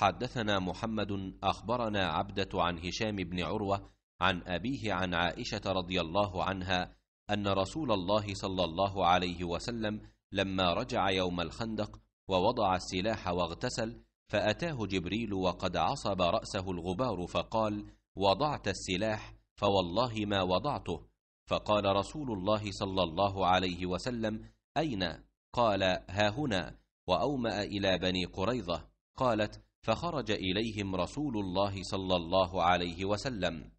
حدثنا محمد اخبرنا عبده عن هشام بن عروه عن ابيه عن عائشه رضي الله عنها ان رسول الله صلى الله عليه وسلم لما رجع يوم الخندق ووضع السلاح واغتسل فاتاه جبريل وقد عصب راسه الغبار فقال وضعت السلاح فوالله ما وضعته فقال رسول الله صلى الله عليه وسلم اين قال ها هنا واوما الى بني قريظه قالت فخرج اليهم رسول الله صلى الله عليه وسلم